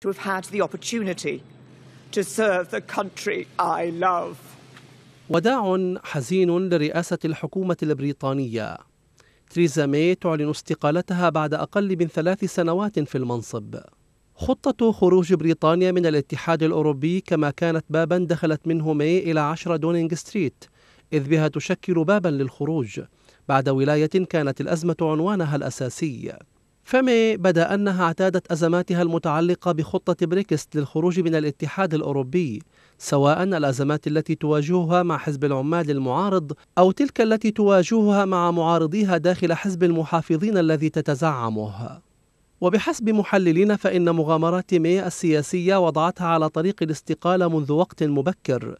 to have had the opportunity to serve the country I love. وداع حزين لرئاسة الحكومة البريطانية تريزا ماي تعلن استقالتها بعد أقل من ثلاث سنوات في المنصب خطة خروج بريطانيا من الاتحاد الأوروبي كما كانت بابا دخلت منه ماي إلى 10 دونينغ ستريت إذ بها تشكل بابا للخروج بعد ولاية كانت الأزمة عنوانها الأساسي فمي بدا أنها اعتادت أزماتها المتعلقة بخطة بريكست للخروج من الاتحاد الأوروبي سواء الأزمات التي تواجهها مع حزب العمال المعارض أو تلك التي تواجهها مع معارضيها داخل حزب المحافظين الذي تتزعمه وبحسب محللين فإن مغامرات مي السياسية وضعتها على طريق الاستقالة منذ وقت مبكر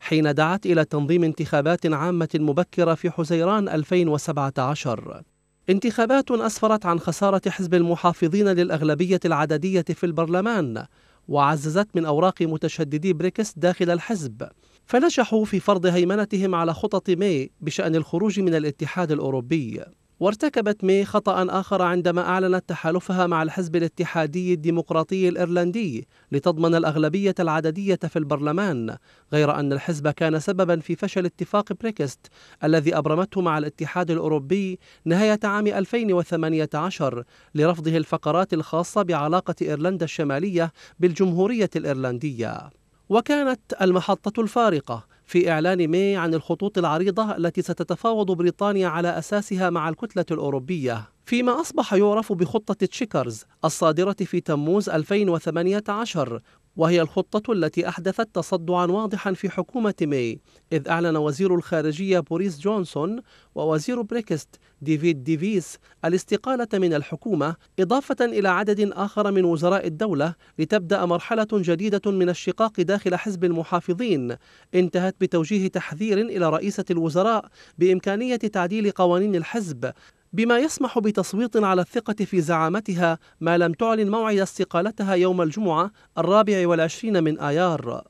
حين دعت إلى تنظيم انتخابات عامة مبكرة في حزيران 2017 انتخابات أسفرت عن خسارة حزب المحافظين للأغلبية العددية في البرلمان وعززت من أوراق متشددي بريكس داخل الحزب فنجحوا في فرض هيمنتهم على خطط مي بشأن الخروج من الاتحاد الأوروبي وارتكبت مي خطأ آخر عندما أعلنت تحالفها مع الحزب الاتحادي الديمقراطي الإيرلندي لتضمن الأغلبية العددية في البرلمان غير أن الحزب كان سببا في فشل اتفاق بريكست الذي أبرمته مع الاتحاد الأوروبي نهاية عام 2018 لرفضه الفقرات الخاصة بعلاقة إيرلندا الشمالية بالجمهورية الإيرلندية وكانت المحطة الفارقة في إعلان ماي عن الخطوط العريضة التي ستتفاوض بريطانيا على أساسها مع الكتلة الأوروبية فيما أصبح يعرف بخطة تشيكرز الصادرة في تموز 2018 وهي الخطة التي أحدثت تصدعا واضحا في حكومة ماي إذ أعلن وزير الخارجية بوريس جونسون ووزير بريكست ديفيد ديفيس الاستقالة من الحكومة إضافة إلى عدد آخر من وزراء الدولة لتبدأ مرحلة جديدة من الشقاق داخل حزب المحافظين انتهت بتوجيه تحذير إلى رئيسة الوزراء بإمكانية تعديل قوانين الحزب بما يسمح بتصويت على الثقة في زعامتها ما لم تعلن موعد استقالتها يوم الجمعة الرابع والعشرين من آيار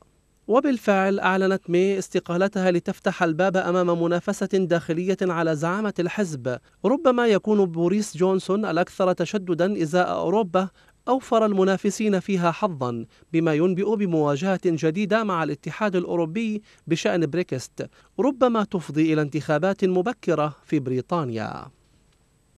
وبالفعل أعلنت مي استقالتها لتفتح الباب أمام منافسة داخلية على زعامة الحزب ربما يكون بوريس جونسون الأكثر تشددا إزاء أوروبا أوفر المنافسين فيها حظا بما ينبئ بمواجهة جديدة مع الاتحاد الأوروبي بشأن بريكست ربما تفضي إلى انتخابات مبكرة في بريطانيا